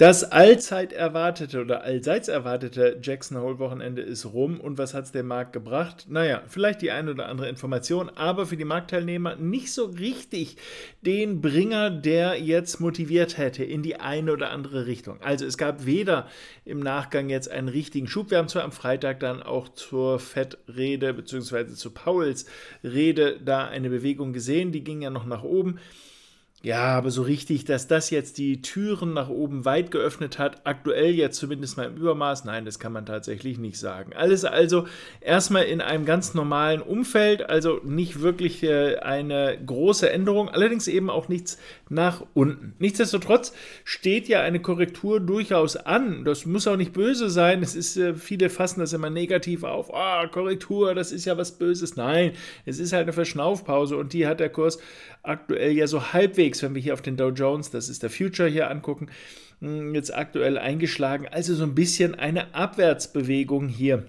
Das allzeit erwartete oder allseits erwartete Jackson Hole-Wochenende ist rum und was hat es dem Markt gebracht? Naja, vielleicht die eine oder andere Information, aber für die Marktteilnehmer nicht so richtig den Bringer, der jetzt motiviert hätte in die eine oder andere Richtung. Also es gab weder im Nachgang jetzt einen richtigen Schub. Wir haben zwar am Freitag dann auch zur Fed-Rede bzw. zu Pauls Rede da eine Bewegung gesehen, die ging ja noch nach oben. Ja, aber so richtig, dass das jetzt die Türen nach oben weit geöffnet hat, aktuell jetzt zumindest mal im Übermaß, nein, das kann man tatsächlich nicht sagen. Alles also erstmal in einem ganz normalen Umfeld, also nicht wirklich äh, eine große Änderung, allerdings eben auch nichts nach unten. Nichtsdestotrotz steht ja eine Korrektur durchaus an. Das muss auch nicht böse sein. Es ist, äh, viele fassen das immer negativ auf. Ah, oh, Korrektur, das ist ja was Böses. Nein, es ist halt eine Verschnaufpause und die hat der Kurs aktuell ja so halbwegs ATX, wenn wir hier auf den Dow Jones, das ist der Future hier angucken, hm, jetzt aktuell eingeschlagen. Also so ein bisschen eine Abwärtsbewegung hier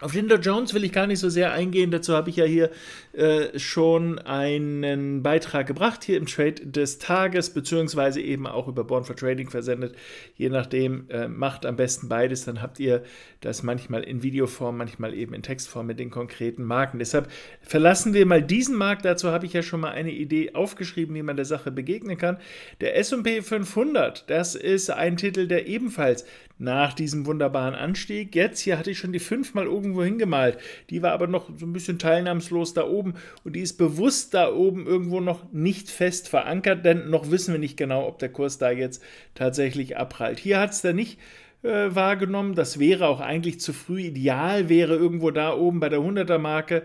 auf Linda Jones will ich gar nicht so sehr eingehen. Dazu habe ich ja hier äh, schon einen Beitrag gebracht, hier im Trade des Tages, beziehungsweise eben auch über Born for Trading versendet. Je nachdem, äh, macht am besten beides. Dann habt ihr das manchmal in Videoform, manchmal eben in Textform mit den konkreten Marken. Deshalb verlassen wir mal diesen Markt. Dazu habe ich ja schon mal eine Idee aufgeschrieben, wie man der Sache begegnen kann. Der SP 500, das ist ein Titel, der ebenfalls nach diesem wunderbaren Anstieg. Jetzt hier hatte ich schon die fünfmal irgendwo hingemalt. Die war aber noch so ein bisschen teilnahmslos da oben und die ist bewusst da oben irgendwo noch nicht fest verankert, denn noch wissen wir nicht genau, ob der Kurs da jetzt tatsächlich abprallt. Hier hat es der nicht äh, wahrgenommen. Das wäre auch eigentlich zu früh. Ideal wäre irgendwo da oben bei der 100er Marke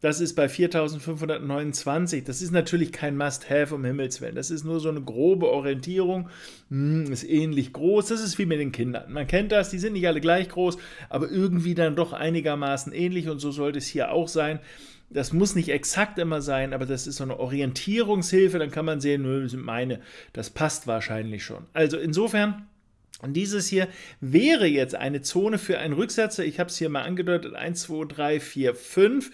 das ist bei 4529. Das ist natürlich kein Must-Have, um Himmels Willen. Das ist nur so eine grobe Orientierung. Hm, ist ähnlich groß. Das ist wie mit den Kindern. Man kennt das, die sind nicht alle gleich groß, aber irgendwie dann doch einigermaßen ähnlich. Und so sollte es hier auch sein. Das muss nicht exakt immer sein, aber das ist so eine Orientierungshilfe. Dann kann man sehen, nö, sind meine. Das passt wahrscheinlich schon. Also insofern und dieses hier wäre jetzt eine Zone für einen Rücksetzer. Ich habe es hier mal angedeutet, 1, 2, 3, 4, 5.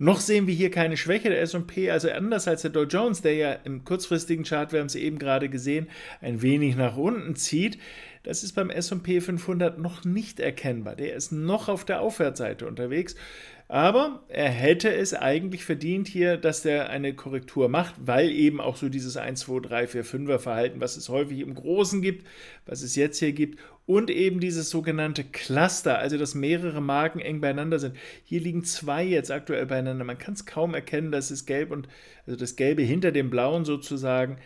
Noch sehen wir hier keine Schwäche der S&P, also anders als der Dow Jones, der ja im kurzfristigen Chart, wir haben es eben gerade gesehen, ein wenig nach unten zieht. Das ist beim S&P 500 noch nicht erkennbar. Der ist noch auf der Aufwärtsseite unterwegs. Aber er hätte es eigentlich verdient hier, dass der eine Korrektur macht, weil eben auch so dieses 1, 2, 3, 4, 5er Verhalten, was es häufig im Großen gibt, was es jetzt hier gibt und eben dieses sogenannte Cluster, also dass mehrere Marken eng beieinander sind. Hier liegen zwei jetzt aktuell beieinander. Man kann es kaum erkennen, dass es gelb und also das Gelbe hinter dem Blauen sozusagen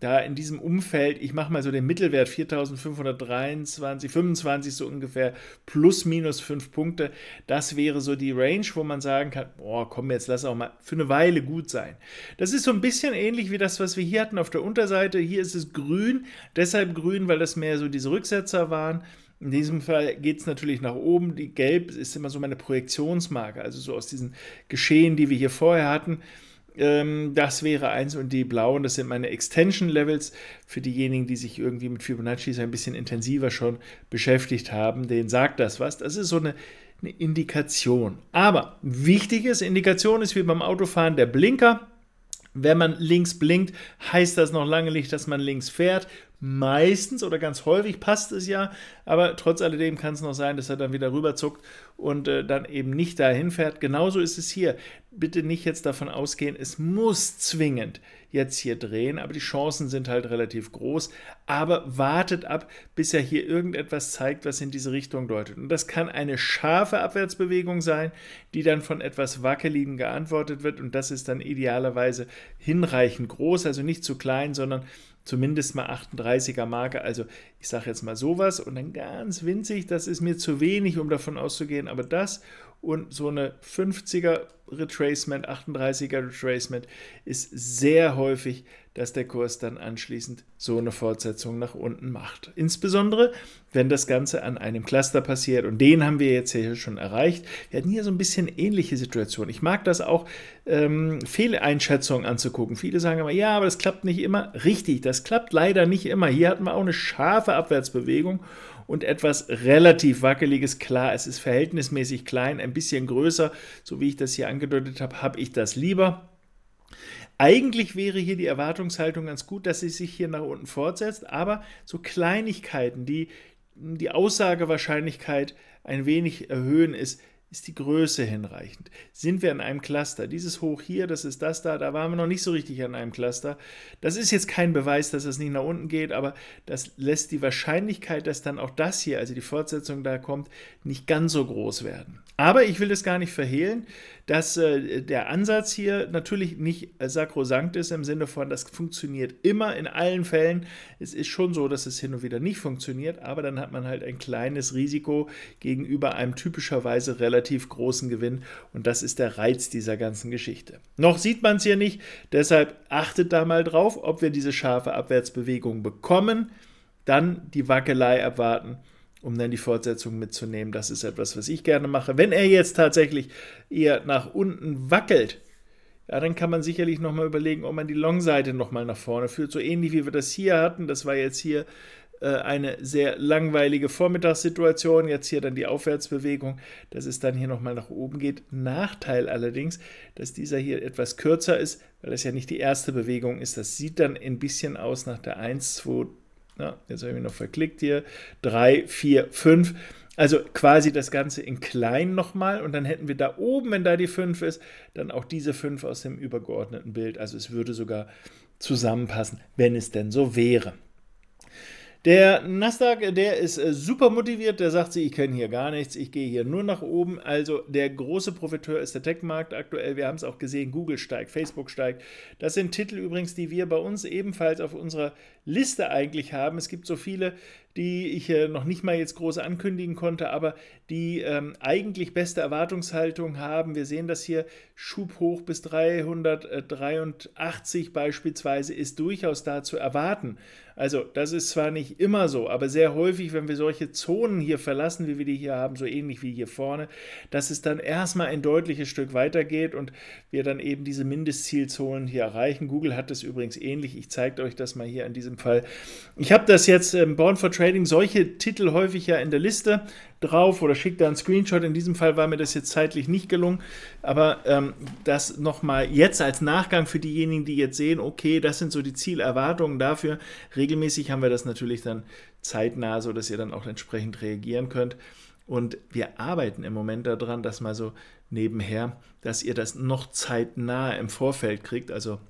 da in diesem Umfeld, ich mache mal so den Mittelwert 4523, 25 so ungefähr, plus minus 5 Punkte, das wäre so die Range, wo man sagen kann, boah, komm, jetzt lass auch mal für eine Weile gut sein. Das ist so ein bisschen ähnlich wie das, was wir hier hatten auf der Unterseite. Hier ist es grün, deshalb grün, weil das mehr so diese Rücksetzer waren. In diesem Fall geht es natürlich nach oben. Die Gelb ist immer so meine Projektionsmarke, also so aus diesen Geschehen, die wir hier vorher hatten. Ähm, das wäre 1 und die blauen, das sind meine Extension Levels für diejenigen, die sich irgendwie mit Fibonacci ein bisschen intensiver schon beschäftigt haben. Denen sagt das was. Das ist so eine, eine Indikation. Aber wichtig ist, Indikation ist wie beim Autofahren der Blinker. Wenn man links blinkt, heißt das noch lange nicht, dass man links fährt. Meistens oder ganz häufig passt es ja, aber trotz alledem kann es noch sein, dass er dann wieder rüberzuckt und äh, dann eben nicht dahin fährt. Genauso ist es hier. Bitte nicht jetzt davon ausgehen, es muss zwingend jetzt hier drehen, aber die Chancen sind halt relativ groß. Aber wartet ab, bis er hier irgendetwas zeigt, was in diese Richtung deutet. Und das kann eine scharfe Abwärtsbewegung sein, die dann von etwas Wackeligen geantwortet wird. Und das ist dann idealerweise hinreichend groß, also nicht zu klein, sondern zumindest mal 38er Marke. Also ich sage jetzt mal sowas und dann ganz winzig, das ist mir zu wenig, um davon auszugehen, aber das und so eine 50er Retracement, 38er Retracement ist sehr häufig, dass der Kurs dann anschließend so eine Fortsetzung nach unten macht. Insbesondere, wenn das Ganze an einem Cluster passiert und den haben wir jetzt hier schon erreicht. Wir hatten hier so ein bisschen ähnliche Situationen. Ich mag das auch, ähm, Fehleinschätzungen anzugucken. Viele sagen immer, ja, aber das klappt nicht immer. Richtig, das klappt leider nicht immer. Hier hatten wir auch eine scharfe Abwärtsbewegung und etwas relativ Wackeliges. Klar, es ist verhältnismäßig klein, ein bisschen größer. So wie ich das hier angedeutet habe, habe ich das lieber. Eigentlich wäre hier die Erwartungshaltung ganz gut, dass sie sich hier nach unten fortsetzt, aber so Kleinigkeiten, die die Aussagewahrscheinlichkeit ein wenig erhöhen, ist ist die Größe hinreichend? Sind wir in einem Cluster? Dieses Hoch hier, das ist das da, da waren wir noch nicht so richtig an einem Cluster. Das ist jetzt kein Beweis, dass es das nicht nach unten geht, aber das lässt die Wahrscheinlichkeit, dass dann auch das hier, also die Fortsetzung da kommt, nicht ganz so groß werden. Aber ich will das gar nicht verhehlen dass äh, der Ansatz hier natürlich nicht sakrosankt ist im Sinne von, das funktioniert immer in allen Fällen. Es ist schon so, dass es hin und wieder nicht funktioniert, aber dann hat man halt ein kleines Risiko gegenüber einem typischerweise relativ großen Gewinn und das ist der Reiz dieser ganzen Geschichte. Noch sieht man es hier nicht, deshalb achtet da mal drauf, ob wir diese scharfe Abwärtsbewegung bekommen, dann die Wackelei abwarten um dann die Fortsetzung mitzunehmen. Das ist etwas, was ich gerne mache. Wenn er jetzt tatsächlich eher nach unten wackelt, ja, dann kann man sicherlich nochmal überlegen, ob man die Long-Seite nochmal nach vorne führt. So ähnlich wie wir das hier hatten. Das war jetzt hier äh, eine sehr langweilige Vormittagssituation. Jetzt hier dann die Aufwärtsbewegung, dass es dann hier nochmal nach oben geht. Nachteil allerdings, dass dieser hier etwas kürzer ist, weil das ja nicht die erste Bewegung ist. Das sieht dann ein bisschen aus nach der 1, 2, na, jetzt habe ich noch verklickt hier. 3, 4, 5. Also quasi das Ganze in klein nochmal und dann hätten wir da oben, wenn da die 5 ist, dann auch diese 5 aus dem übergeordneten Bild. Also es würde sogar zusammenpassen, wenn es denn so wäre. Der Nasdaq, der ist äh, super motiviert, der sagt sie, ich kenne hier gar nichts, ich gehe hier nur nach oben. Also der große Profiteur ist der Tech-Markt aktuell. Wir haben es auch gesehen, Google steigt, Facebook steigt. Das sind Titel übrigens, die wir bei uns ebenfalls auf unserer Liste eigentlich haben. Es gibt so viele, die ich äh, noch nicht mal jetzt groß ankündigen konnte, aber die ähm, eigentlich beste Erwartungshaltung haben. Wir sehen das hier, Schub hoch bis 383 beispielsweise ist durchaus da zu erwarten. Also das ist zwar nicht immer so, aber sehr häufig, wenn wir solche Zonen hier verlassen, wie wir die hier haben, so ähnlich wie hier vorne, dass es dann erstmal ein deutliches Stück weitergeht und wir dann eben diese Mindestzielzonen hier erreichen. Google hat das übrigens ähnlich. Ich zeige euch das mal hier an diesem Fall. Ich habe das jetzt im ähm, Born for Trading solche Titel häufig ja in der Liste drauf oder schicke da einen Screenshot. In diesem Fall war mir das jetzt zeitlich nicht gelungen, aber ähm, das nochmal jetzt als Nachgang für diejenigen, die jetzt sehen, okay, das sind so die Zielerwartungen dafür. Regelmäßig haben wir das natürlich dann zeitnah, sodass ihr dann auch entsprechend reagieren könnt. Und wir arbeiten im Moment daran, dass mal so nebenher, dass ihr das noch zeitnah im Vorfeld kriegt. Also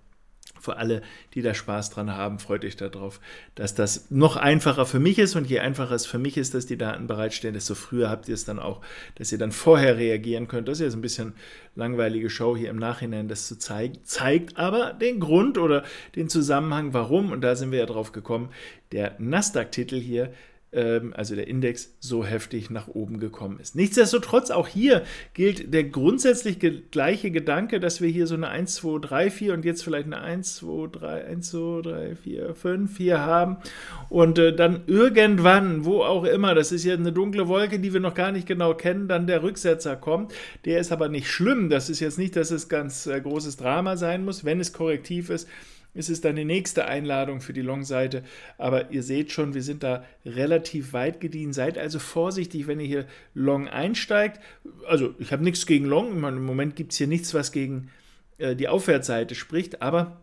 für alle, die da Spaß dran haben, freut euch darauf, dass das noch einfacher für mich ist. Und je einfacher es für mich ist, dass die Daten bereitstehen, desto früher habt ihr es dann auch, dass ihr dann vorher reagieren könnt. Das ist jetzt ein bisschen langweilige Show hier im Nachhinein, das zu zeigen, zeigt aber den Grund oder den Zusammenhang, warum, und da sind wir ja drauf gekommen, der Nasdaq-Titel hier ähm, also der Index, so heftig nach oben gekommen ist. Nichtsdestotrotz, auch hier gilt der grundsätzlich gleiche Gedanke, dass wir hier so eine 1, 2, 3, 4 und jetzt vielleicht eine 1, 2, 3, 1, 2, 3, 4, 5, 4 haben und äh, dann irgendwann, wo auch immer, das ist ja eine dunkle Wolke, die wir noch gar nicht genau kennen, dann der Rücksetzer kommt. Der ist aber nicht schlimm, das ist jetzt nicht, dass es ganz äh, großes Drama sein muss, wenn es korrektiv ist es ist dann die nächste Einladung für die Long-Seite, aber ihr seht schon, wir sind da relativ weit gediehen. Seid also vorsichtig, wenn ihr hier Long einsteigt. Also ich habe nichts gegen Long, meine, im Moment gibt es hier nichts, was gegen äh, die Aufwärtsseite spricht, aber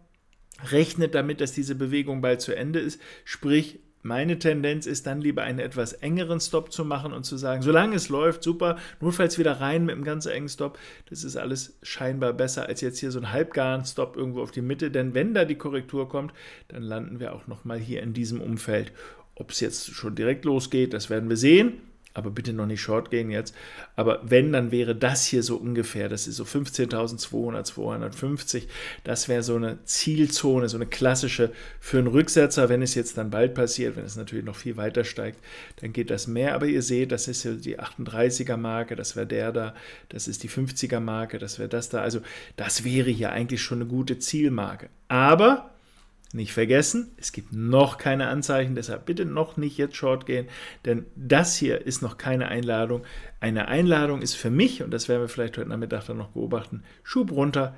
rechnet damit, dass diese Bewegung bald zu Ende ist, sprich meine Tendenz ist dann lieber einen etwas engeren Stop zu machen und zu sagen, solange es läuft, super, nur falls wieder rein mit einem ganz engen Stop. Das ist alles scheinbar besser als jetzt hier so einen halbgaren Stop irgendwo auf die Mitte, denn wenn da die Korrektur kommt, dann landen wir auch nochmal hier in diesem Umfeld. Ob es jetzt schon direkt losgeht, das werden wir sehen aber bitte noch nicht short gehen jetzt. Aber wenn, dann wäre das hier so ungefähr, das ist so 15.200, 250. Das wäre so eine Zielzone, so eine klassische für einen Rücksetzer. Wenn es jetzt dann bald passiert, wenn es natürlich noch viel weiter steigt, dann geht das mehr. Aber ihr seht, das ist ja die 38er Marke, das wäre der da, das ist die 50er Marke, das wäre das da. Also das wäre hier eigentlich schon eine gute Zielmarke. Aber nicht vergessen, es gibt noch keine Anzeichen, deshalb bitte noch nicht jetzt short gehen, denn das hier ist noch keine Einladung. Eine Einladung ist für mich, und das werden wir vielleicht heute Nachmittag dann noch beobachten, Schub runter,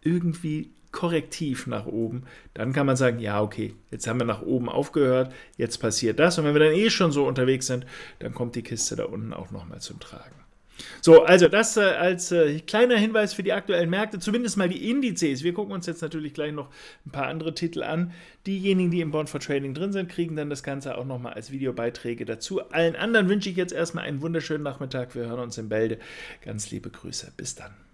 irgendwie korrektiv nach oben, dann kann man sagen, ja, okay, jetzt haben wir nach oben aufgehört, jetzt passiert das. Und wenn wir dann eh schon so unterwegs sind, dann kommt die Kiste da unten auch nochmal zum Tragen. So, also das äh, als äh, kleiner Hinweis für die aktuellen Märkte, zumindest mal die Indizes. Wir gucken uns jetzt natürlich gleich noch ein paar andere Titel an. Diejenigen, die im Bond for Trading drin sind, kriegen dann das Ganze auch nochmal als Videobeiträge dazu. Allen anderen wünsche ich jetzt erstmal einen wunderschönen Nachmittag. Wir hören uns in Bälde. Ganz liebe Grüße. Bis dann.